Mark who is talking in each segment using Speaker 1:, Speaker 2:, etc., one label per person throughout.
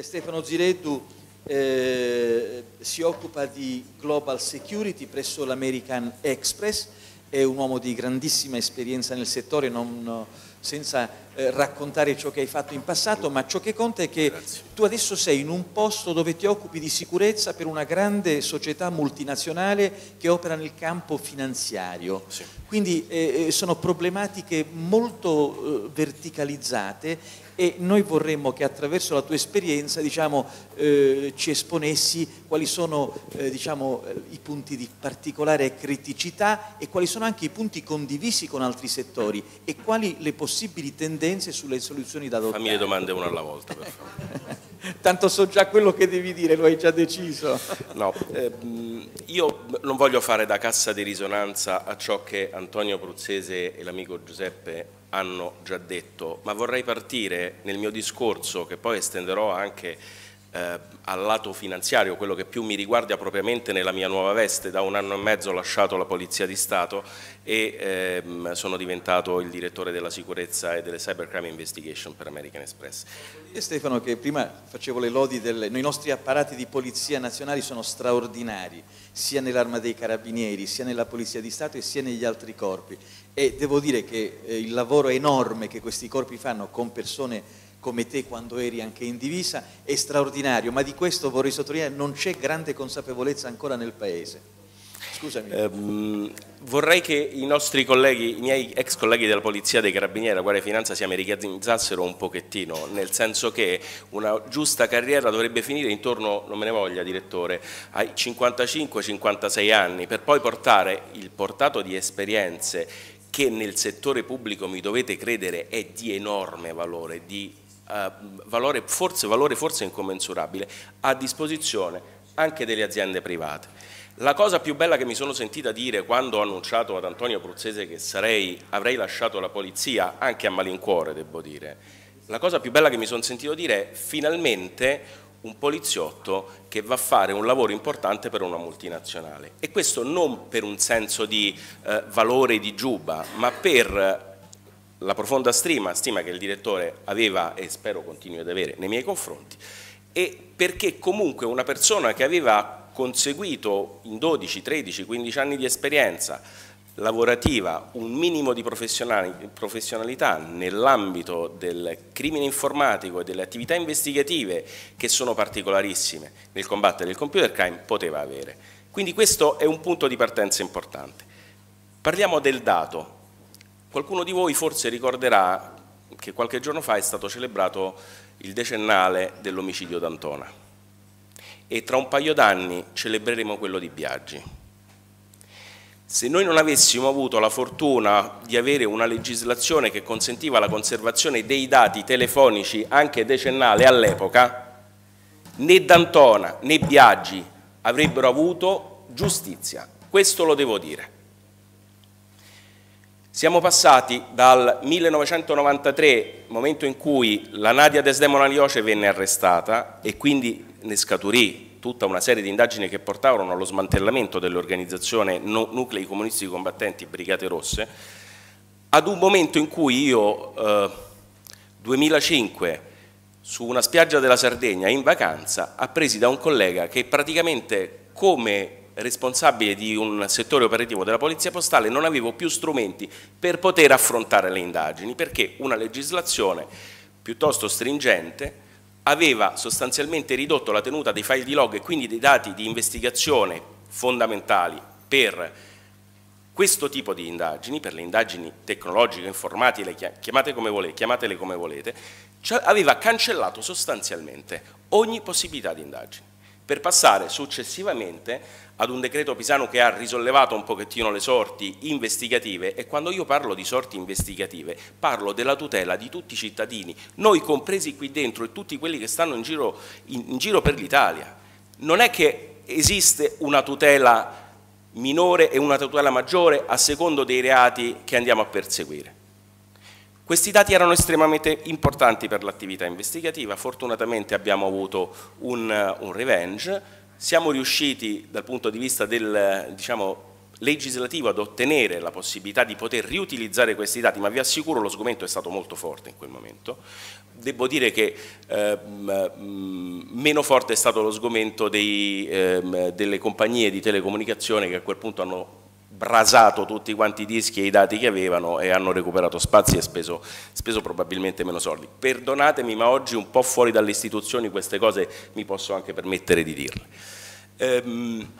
Speaker 1: Eh, Stefano Zirettu eh, si occupa di global security presso l'American Express, è un uomo di grandissima esperienza nel settore, non, senza eh, raccontare ciò che hai fatto in passato, ma ciò che conta è che Grazie. tu adesso sei in un posto dove ti occupi di sicurezza per una grande società multinazionale che opera nel campo finanziario. Sì. Quindi eh, eh sono problematiche molto eh, verticalizzate e noi vorremmo che attraverso la tua esperienza diciamo, eh, ci esponessi quali sono eh, diciamo, eh, i punti di particolare criticità e quali sono anche i punti condivisi con altri settori e quali le possibili tendenze sentenze e sulle soluzioni da adottare. Fammi le domande una alla volta,
Speaker 2: per favore.
Speaker 1: Tanto so già quello che devi dire, lo hai già deciso.
Speaker 2: No, eh, io non voglio fare da cassa di risonanza a ciò che Antonio Bruzzese e l'amico Giuseppe hanno già detto, ma vorrei partire nel mio discorso, che poi estenderò anche eh, al lato finanziario, quello che più mi riguarda propriamente nella mia nuova veste, da un anno e mezzo ho lasciato la Polizia di Stato e ehm, sono diventato il direttore della sicurezza e delle cybercrime investigation per American
Speaker 1: Express. E Stefano che prima facevo le lodi, delle, i nostri apparati di polizia nazionali sono straordinari, sia nell'arma dei carabinieri, sia nella Polizia di Stato e sia negli altri corpi e devo dire che eh, il lavoro enorme che questi corpi fanno con persone come te quando eri anche in divisa, è straordinario, ma di questo vorrei sottolineare non c'è grande consapevolezza ancora nel Paese. Scusami.
Speaker 2: Eh, vorrei
Speaker 1: che i nostri
Speaker 2: colleghi, i miei ex colleghi della Polizia, dei Carabinieri, della Guardia di Finanza si americanizzassero un pochettino, nel senso che una giusta carriera dovrebbe finire intorno, non me ne voglia direttore, ai 55-56 anni, per poi portare il portato di esperienze che nel settore pubblico mi dovete credere è di enorme valore, di Ehm, valore, forse, valore forse incommensurabile a disposizione anche delle aziende private. La cosa più bella che mi sono sentita dire quando ho annunciato ad Antonio Bruzzese che sarei, avrei lasciato la polizia, anche a malincuore devo dire, la cosa più bella che mi sono sentito dire è finalmente un poliziotto che va a fare un lavoro importante per una multinazionale e questo non per un senso di eh, valore di giuba ma per la profonda stima, stima che il direttore aveva e spero continui ad avere nei miei confronti e perché comunque una persona che aveva conseguito in 12, 13, 15 anni di esperienza lavorativa un minimo di professionalità nell'ambito del crimine informatico e delle attività investigative che sono particolarissime nel combattere il computer crime poteva avere. Quindi questo è un punto di partenza importante. Parliamo del dato, Qualcuno di voi forse ricorderà che qualche giorno fa è stato celebrato il decennale dell'omicidio d'Antona e tra un paio d'anni celebreremo quello di Biaggi. Se noi non avessimo avuto la fortuna di avere una legislazione che consentiva la conservazione dei dati telefonici anche decennale all'epoca, né D'Antona né Biaggi avrebbero avuto giustizia. Questo lo devo dire. Siamo passati dal 1993, momento in cui la Nadia Desdemona Lioce venne arrestata e quindi ne scaturì tutta una serie di indagini che portarono allo smantellamento dell'organizzazione Nuclei Comunisti Combattenti Brigate Rosse, ad un momento in cui io, eh, 2005, su una spiaggia della Sardegna in vacanza, appresi da un collega che praticamente come responsabile di un settore operativo della Polizia Postale, non avevo più strumenti per poter affrontare le indagini, perché una legislazione piuttosto stringente aveva sostanzialmente ridotto la tenuta dei file di log e quindi dei dati di investigazione fondamentali per questo tipo di indagini, per le indagini tecnologiche, informatiche, chiamate come volete, chiamatele come volete, aveva cancellato sostanzialmente ogni possibilità di indagine per passare successivamente ad un decreto Pisano che ha risollevato un pochettino le sorti investigative e quando io parlo di sorti investigative parlo della tutela di tutti i cittadini, noi compresi qui dentro e tutti quelli che stanno in giro, in, in giro per l'Italia. Non è che esiste una tutela minore e una tutela maggiore a secondo dei reati che andiamo a perseguire. Questi dati erano estremamente importanti per l'attività investigativa, fortunatamente abbiamo avuto un, eh, un, revenge, siamo riusciti dal punto di vista del, eh, diciamo, legislativo ad ottenere la possibilità di poter riutilizzare questi dati, ma vi assicuro lo sgomento è stato molto forte in quel momento. Devo dire che eh, meno forte è stato lo sgomento dei, eh, delle compagnie di telecomunicazione che a quel punto hanno brasato tutti quanti i dischi e i dati che avevano e hanno recuperato spazi e speso, speso probabilmente meno soldi. Perdonatemi, ma oggi un po' fuori dalle istituzioni queste cose mi posso anche permettere di dirle. Ehm,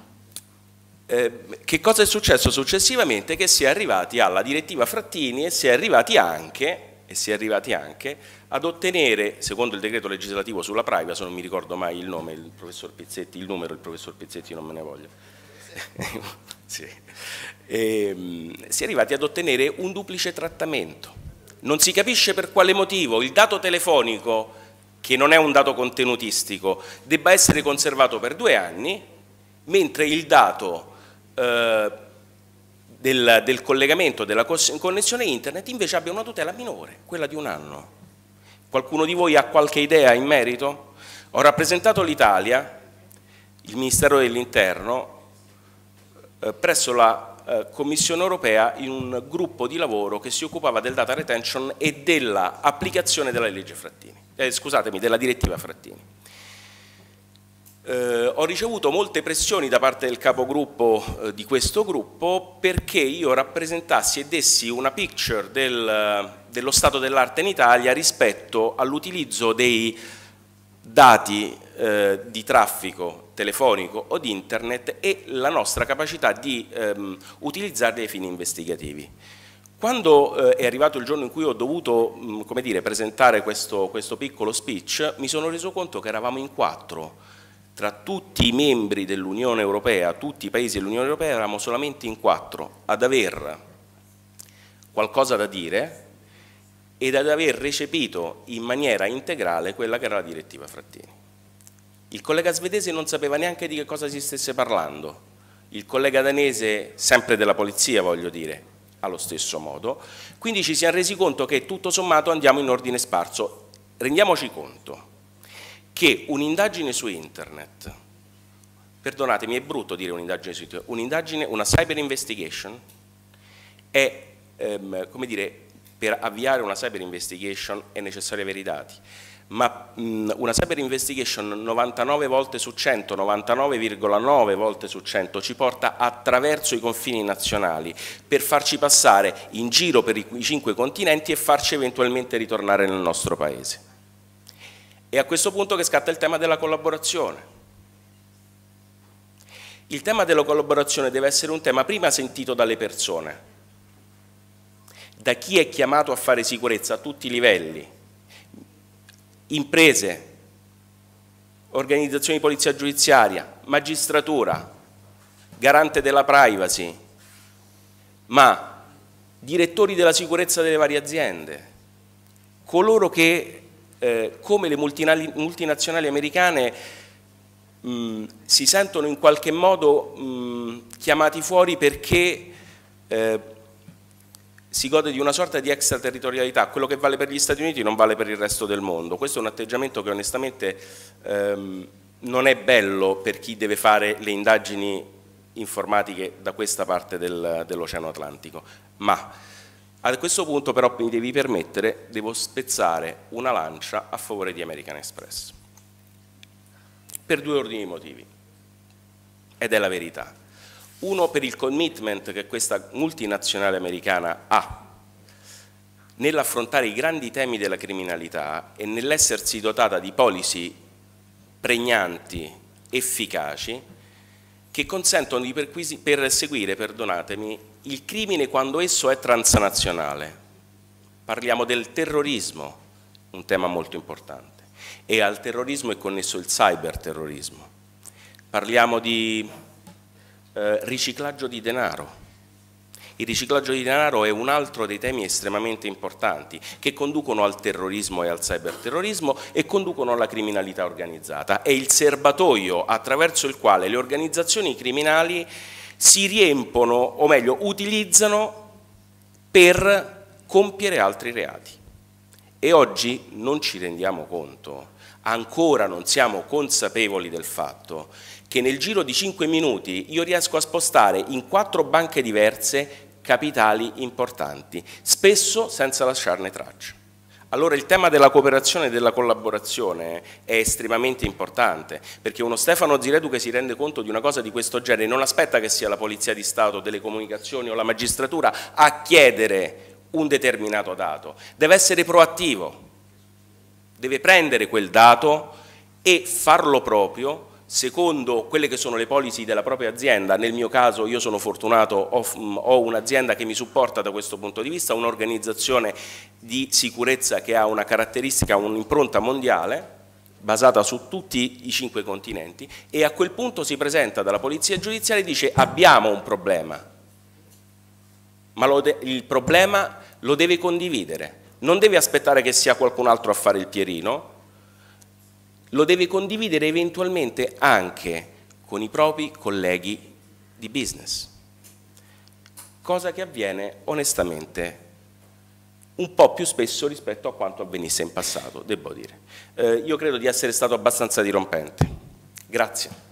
Speaker 2: ehm, che cosa è successo successivamente? Che si è arrivati alla direttiva Frattini e si è arrivati anche, e si è arrivati anche ad ottenere, secondo il decreto legislativo sulla privacy, non mi ricordo mai il nome, il professor Pizzetti, il numero, il professor Pizzetti non me ne voglio, sì. e, ehm, si è arrivati ad ottenere un duplice trattamento. Non si capisce per quale motivo il dato telefonico, che non è un dato contenutistico, debba essere conservato per due anni, mentre il dato eh, del, del, collegamento, della connessione internet, invece abbia una tutela minore, quella di un anno. Qualcuno di voi ha qualche idea in merito? Ho rappresentato l'Italia, il Ministero dell'Interno, eh, presso la eh, Commissione europea in un gruppo di lavoro che si occupava del data retention e dell'applicazione della legge Frattini, eh, scusatemi, della direttiva Frattini. Eh, ho ricevuto molte pressioni da parte del capogruppo eh, di questo gruppo perché io rappresentassi e dessi una picture del, eh, dello stato dell'arte in Italia rispetto all'utilizzo dei dati eh, di traffico telefonico o di internet e la nostra capacità di ehm, utilizzarli ai fini investigativi. Quando eh, è arrivato il giorno in cui ho dovuto mh, mm, dire, presentare questo, questo piccolo speech, mi sono reso conto che eravamo in quattro tra tutti i membri dell'Unione Europea, tutti i paesi dell'Unione Europea, eravamo solamente in quattro ad aver qualcosa da dire ed ad aver recepito in maniera integrale quella che era la direttiva Frattini. Il collega svedese non sapeva neanche di che cosa si stesse parlando. Il collega danese, sempre della polizia voglio dire, allo stesso modo. Quindi ci siamo resi conto che tutto sommato andiamo in ordine sparso. Rendiamoci conto che un'indagine su internet, perdonatemi è brutto dire un'indagine su internet, un'indagine, una cyber investigation è, ehm, come dire, per avviare una cyber investigation è necessario avere i dati ma mh, mm, una cyber investigation 99 volte su 100, 99,9 volte su 100 ci porta attraverso i confini nazionali per farci passare in giro per i, i cinque continenti e farci eventualmente ritornare nel nostro paese. È a questo punto che scatta il tema della collaborazione. Il tema della collaborazione deve essere un tema prima sentito dalle persone, da chi è chiamato a fare sicurezza a tutti i livelli, imprese, organizzazioni di polizia giudiziaria, magistratura, garante della privacy, ma direttori della sicurezza delle varie aziende, coloro che, eh, come le multinazionali americane, mh, mm, si sentono in qualche modo mh, mm, chiamati fuori perché eh, si gode di una sorta di extraterritorialità, quello che vale per gli Stati Uniti non vale per il resto del mondo. Questo è un atteggiamento che onestamente ehm, non è bello per chi deve fare le indagini informatiche da questa parte del, dell'Oceano Atlantico. Ma a questo punto però mi devi permettere, devo spezzare una lancia a favore di American Express. Per due ordini di motivi. Ed è la verità. Uno per il commitment che questa multinazionale americana ha nell'affrontare i grandi temi della criminalità e nell'essersi dotata di policy pregnanti, efficaci, che consentono di perseguire, perdonatemi, il crimine quando esso è transnazionale. Parliamo del terrorismo, un tema molto importante, e al terrorismo è connesso il cyberterrorismo. Parliamo di eh, riciclaggio di denaro. Il riciclaggio di denaro è un altro dei temi estremamente importanti che conducono al terrorismo e al cyberterrorismo e conducono alla criminalità organizzata. È il serbatoio attraverso il quale le organizzazioni criminali si riempono, o meglio, utilizzano per compiere altri reati. E oggi non ci rendiamo conto, ancora non siamo consapevoli del fatto che nel giro di 5 minuti io riesco a spostare in quattro banche diverse capitali importanti, spesso senza lasciarne traccia. Allora il tema della cooperazione e della collaborazione è estremamente importante, perché uno Stefano Ziredu che si rende conto di una cosa di questo genere non aspetta che sia la Polizia di Stato, delle comunicazioni o la magistratura a chiedere un determinato dato, deve essere proattivo, deve prendere quel dato e farlo proprio secondo quelle che sono le policy della propria azienda, nel mio caso io sono fortunato, ho, mm, ho un'azienda che mi supporta da questo punto di vista, un'organizzazione di sicurezza che ha una caratteristica, un'impronta mondiale, basata su tutti i cinque continenti e a quel punto si presenta dalla polizia giudiziaria e dice abbiamo un problema, ma il problema lo deve condividere, non deve aspettare che sia qualcun altro a fare il Pierino, lo deve condividere eventualmente anche con i propri colleghi di business, cosa che avviene onestamente un po' più spesso rispetto a quanto avvenisse in passato, devo dire. Eh, io credo di essere stato abbastanza dirompente. Grazie.